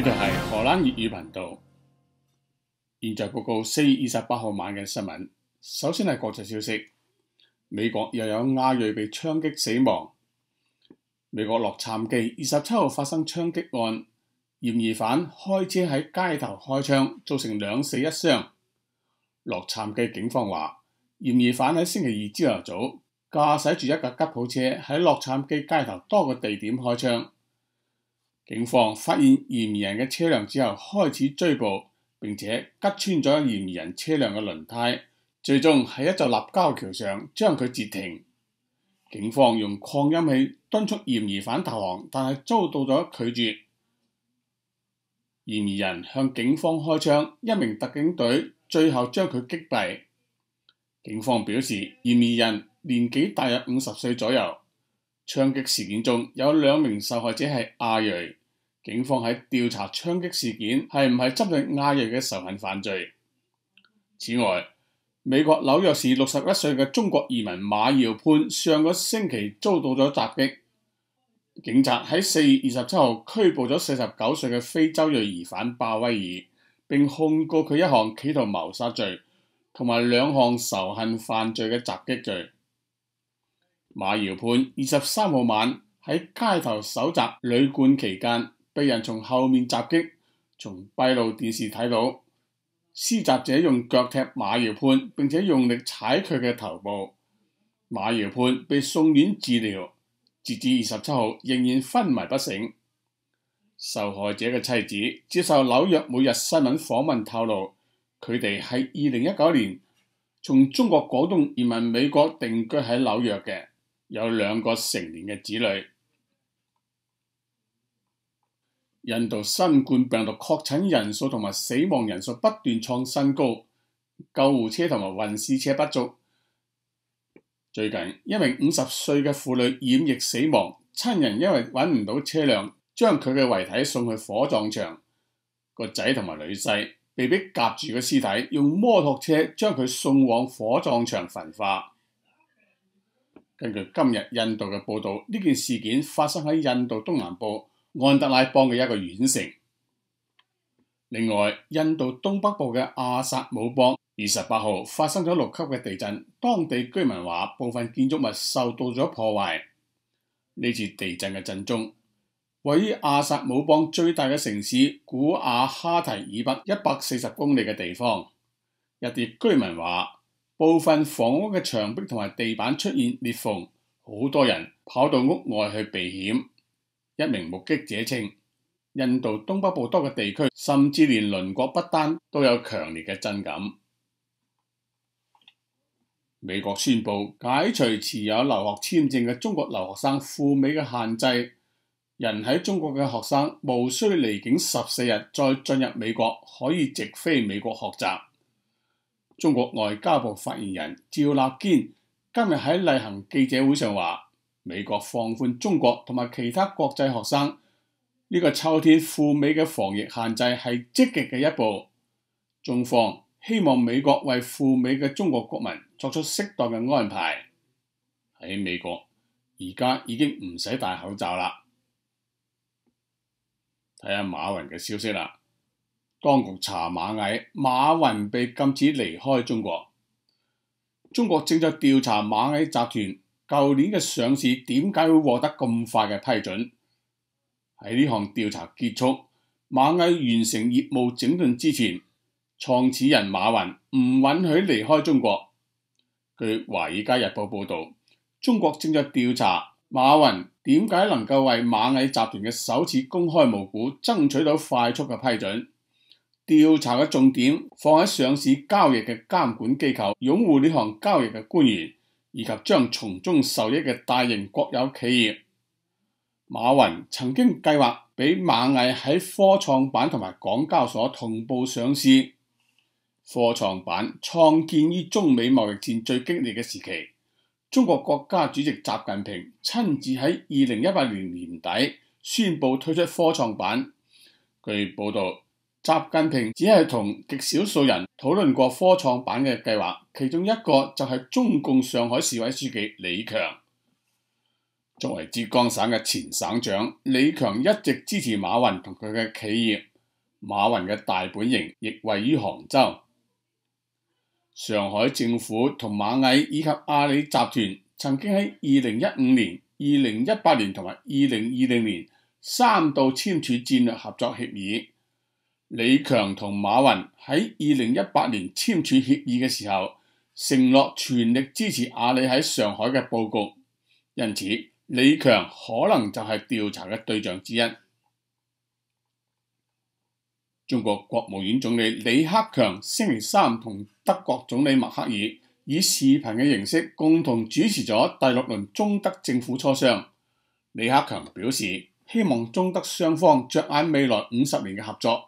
呢度係荷蘭粵語頻道。現在報告四月二十八號晚嘅新聞。首先係國際消息，美國又有亞裔被槍擊死亡。美國洛杉磯二十七號發生槍擊案，嫌疑犯開車喺街頭開槍，造成兩死一傷。洛杉磯警方話，嫌疑犯喺星期二朝頭早駕駛住一架吉普車喺洛杉磯街頭多個地點開槍。警方发现嫌疑人嘅车辆之后，开始追捕，并且吉穿咗嫌疑人车辆嘅轮胎，最终喺一座立交桥上将佢截停。警方用扩音器敦促嫌疑犯投降，但系遭到咗拒绝。嫌疑人向警方开枪，一名特警队最后将佢击毙。警方表示，嫌疑人年纪大约五十岁左右。枪击事件中有两名受害者系阿瑞。警方喺調查槍擊事件係唔係執入亚裔嘅仇恨犯罪。此外，美國紐約市六十一歲嘅中國移民馬耀潘上個星期遭到咗襲擊，警察喺四月二十七號拘捕咗四十九歲嘅非洲裔疑犯巴威爾，並控告佢一項企圖謀殺罪同埋兩項仇恨犯罪嘅襲擊罪。馬耀潘二十三號晚喺街頭搜集旅館期間。被人從後面襲擊，從閉路電視睇到施襲者用腳踢馬耀判並且用力踩佢嘅頭部，馬耀判被送院治療，截至二十七號仍然昏迷不醒。受害者嘅妻子接受紐約每日新聞訪問透露，佢哋喺二零一九年從中國廣東移民美國定居喺紐約嘅，有兩個成年嘅子女。印度新冠病毒确诊人数同埋死亡人数不断创新高，救护车同埋运输车不足。最近，一名五十岁嘅妇女染疫死亡，亲人因为揾唔到车辆，将佢嘅遗体送去火葬场。个仔同埋女婿被逼夹住个尸体，用摩托车将佢送往火葬场焚化。根据今日印度嘅报道，呢件事件发生喺印度东南部。安德拉邦嘅一个县城。另外，印度东北部嘅阿萨姆邦二十八号发生咗六级嘅地震，当地居民话部分建筑物受到咗破坏。呢次地震嘅震中位于阿萨姆邦最大嘅城市古阿哈提以北一百四十公里嘅地方。一啲居民话部分房屋嘅墙壁同埋地板出现裂缝，好多人跑到屋外去避险。一名目击者称，印度东北部多个地区，甚至连邻国不丹都有强烈嘅震感。美国宣布解除持有留学签证嘅中国留学生赴美嘅限制，人喺中国嘅学生无需离境十四日再进入美国，可以直飞美国学习。中国外交部发言人赵立坚今日喺例行记者会上话。美國放寬中國同埋其他國際學生呢個秋天赴美嘅防疫限制係積極嘅一步。中方希望美國為赴美嘅中國國民作出適當嘅安排。喺美國而家已經唔使戴口罩啦。睇下馬雲嘅消息啦，當局查螞蚁，馬雲被禁止離開中國。中國正在調查蚂蚁集團。旧年嘅上市点解会获得咁快嘅批准？喺呢项调查结束、蚂蚁完成业务整顿之前，创始人马云唔允许离开中国。据华尔街日报报道，中国正在调查马云点解能够为蚂蚁集团嘅首次公开募股争取到快速嘅批准。调查嘅重点放喺上市交易嘅监管机构、拥护呢项交易嘅官员。以及將從中受益嘅大型國有企業，馬云曾經計劃俾蚂蚁喺科創板同埋港交所同步上市。科創板創建於中美貿易戰最激烈嘅時期，中國國家主席習近平親自喺二零一八年年底宣布推出科創板。據報道。習近平只係同極少數人討論過科創板嘅計劃，其中一個就係中共上海市委書記李強。作為浙江省嘅前省長，李強一直支持馬云同佢嘅企業。馬云嘅大本營亦位於杭州。上海政府同蚂蚁以及阿里集團曾經喺二零一五年、二零一八年同埋二零二零年三度簽署戰略合作協議。李强同马云喺二零一八年签署协议嘅时候，承诺全力支持阿里喺上海嘅布局，因此李强可能就系调查嘅对象之一。中国国务院总理李克强星期三同德国总理默克尔以视频嘅形式共同主持咗第六轮中德政府磋商。李克强表示，希望中德双方着眼未来五十年嘅合作。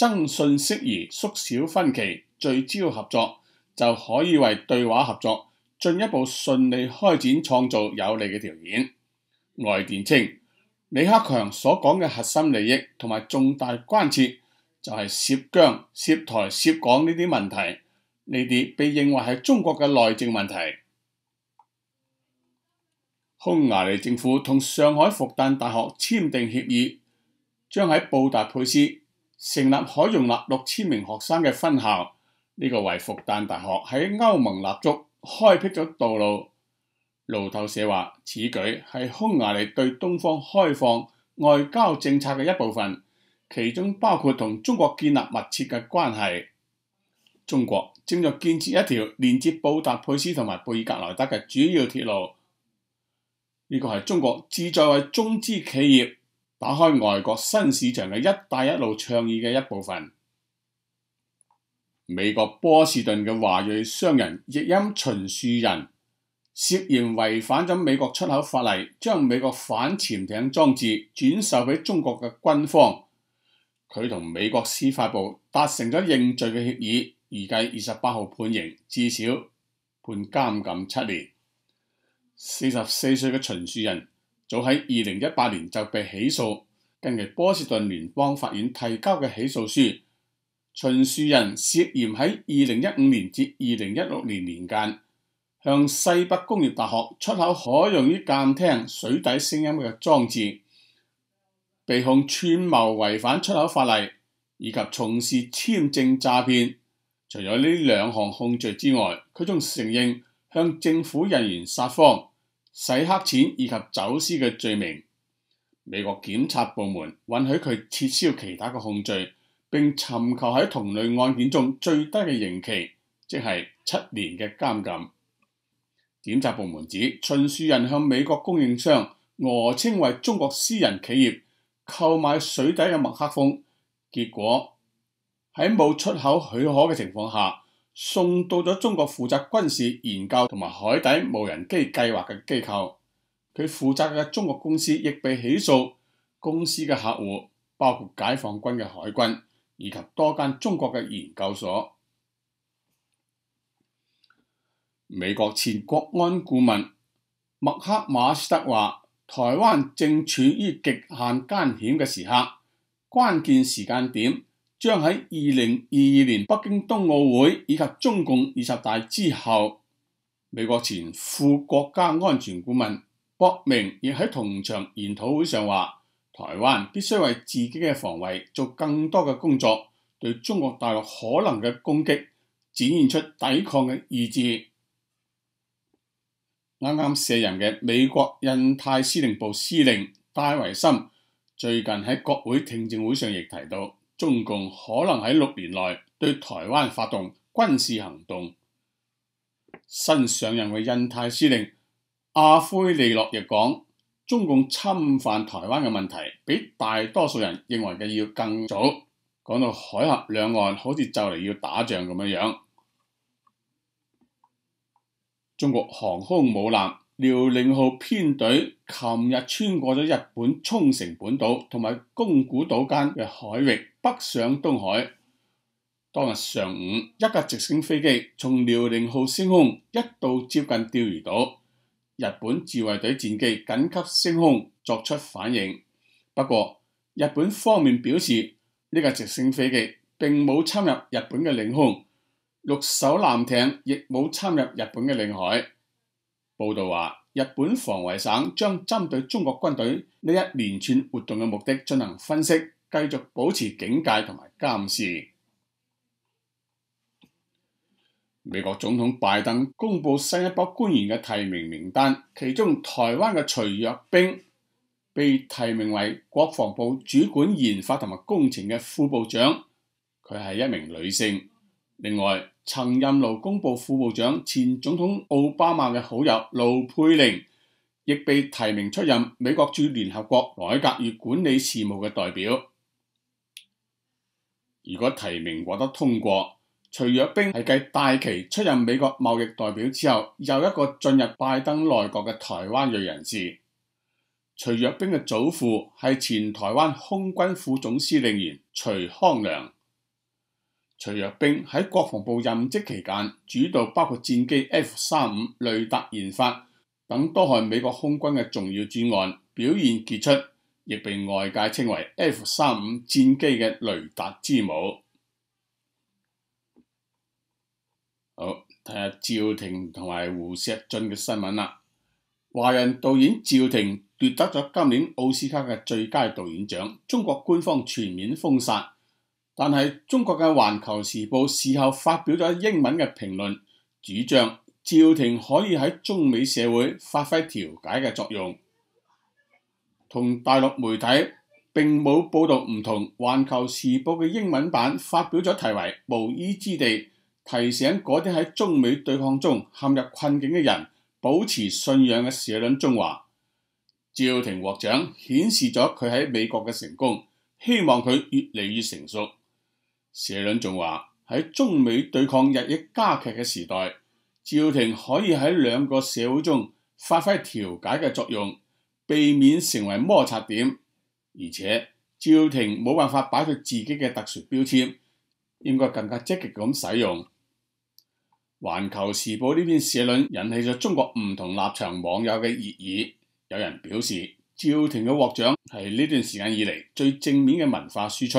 增信息而縮小分歧，聚焦合作就可以為對話合作進一步順利開展創造有利嘅條件。外電稱，李克強所講嘅核心利益同埋重大關切就係涉疆、涉台、涉港呢啲問題，呢啲被認為係中國嘅內政問題。匈牙利政府同上海復旦大學簽訂協議，將喺布達佩斯。成立可容纳六千名学生嘅分校，呢个为复旦大学喺欧盟立足开辟咗道路。路透社话，此举系匈牙利对东方开放外交政策嘅一部分，其中包括同中国建立密切嘅关系。中国正在建设一条连接布达佩斯同埋贝尔格莱德嘅主要铁路，呢个系中国志在为中资企业。打开外国新市场嘅“一带一路”倡议嘅一部分，美国波士顿嘅华裔商人亦音秦树人涉嫌违反咗美国出口法例，将美国反潜艇装置转售俾中国嘅军方。佢同美国司法部达成咗认罪嘅协议，预计二十八号判刑，至少判监禁七年。四十四岁嘅秦树人。早喺二零一八年就被起訴，近期波士頓聯邦法院提交嘅起訴書，秦树人涉嫌喺二零一五年至二零一六年年間，向西北工業大學出口可用於监聽水底聲音嘅裝置，被控串謀違反出口法例以及從事簽證詐騙。除咗呢兩項控罪之外，佢仲承認向政府人員撒谎。洗黑钱以及走私嘅罪名，美国检察部门允许佢撤销其他嘅控罪，并寻求喺同类案件中最低嘅刑期，即系七年嘅监禁。检察部门指，秦树人向美国供应商俄称为中国私人企业购买水底嘅麦克风，结果喺冇出口许可嘅情况下。送到咗中國負責軍事研究同埋海底無人機計劃嘅機構，佢負責嘅中國公司亦被起訴，公司嘅客户包括解放軍嘅海軍以及多間中國嘅研究所。美國前國安顧問麦克馬斯德話：，台灣正處於極限艱險嘅時刻，關鍵時間點。將喺二零二二年北京冬奧會以及中共二十大之後，美國前副國家安全顧問博明亦喺同場研討會上話：台灣必須為自己嘅防卫做更多嘅工作，對中國大陸可能嘅攻擊展現出抵抗嘅意志。啱啱卸任嘅美國印太司令部司令戴維森最近喺國會聽證會上亦提到。中共可能喺六年内對台灣發動軍事行動。新上任嘅印太司令阿奎利諾亦講，中共侵犯台灣嘅問題比大多數人認為嘅要更早。講到海峡兩岸好似就嚟要打仗咁樣样，中國航空母艦。辽宁号编队琴日穿过咗日本冲绳本岛同埋宫古岛间嘅海域，北上东海。当日上午，一架直升飞机从辽宁号升空，一度接近钓鱼岛。日本自卫队战机紧急升空作出反应。不过，日本方面表示呢架直升飞机并冇侵入日本嘅领空，六艘舰艇亦冇侵入日本嘅领海。报道话，日本防卫省将针对中国军队呢一连串活动嘅目的进行分析，继续保持警戒同埋监视。美国总统拜登公布新一波官员嘅提名名单，其中台湾嘅徐若冰被提名为国防部主管研发同埋工程嘅副部长，佢系一名女性。另外，曾任勞工部副部長、前總統奧巴馬嘅好友盧佩玲，亦被提名出任美國驻聯合國改革與管理事務嘅代表。如果提名獲得通過，徐若冰係繼大奇出任美國貿易代表之後，又一個進入拜登內閣嘅台灣裔人士。徐若冰嘅祖父係前台灣空軍副總司令員徐康良。徐若冰喺国防部任职期间，主导包括战机 F 三五雷达研发等多项美国空军嘅重要专案，表现杰出，亦被外界称为 F 三五战机嘅雷达之母。好，睇下赵婷同埋胡锡进嘅新闻啦。华人导演赵婷夺得咗今年奥斯卡嘅最佳导演奖，中国官方全面封杀。但系，中国嘅环球时报事后发表咗英文嘅评论主张，赵廷可以喺中美社会发挥调解嘅作用，同大陆媒体并冇报道唔同。环球时报嘅英文版发表咗题为《无依之地》，提醒嗰啲喺中美对抗中陷入困境嘅人保持信仰嘅社论。中华赵廷获奖显示咗佢喺美国嘅成功，希望佢越嚟越成熟。社论仲话喺中美对抗日益加剧嘅时代，赵廷可以喺两个社会中发挥调解嘅作用，避免成为摩擦点。而且赵廷冇办法摆脱自己嘅特殊标签，应该更加积极咁使用。环球时报呢篇社论引起咗中国唔同立场网友嘅热议。有人表示，赵廷嘅获奖系呢段时间以嚟最正面嘅文化输出。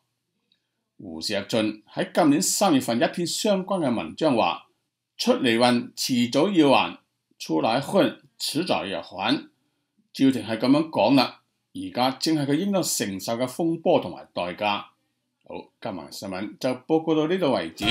胡石俊喺今年三月份一篇相关嘅文章话：出嚟运迟早要还，出来混迟早要还。赵婷系咁样讲啦，而家正系佢应当承受嘅风波同埋代价。好，今日新闻就报告到呢度为止。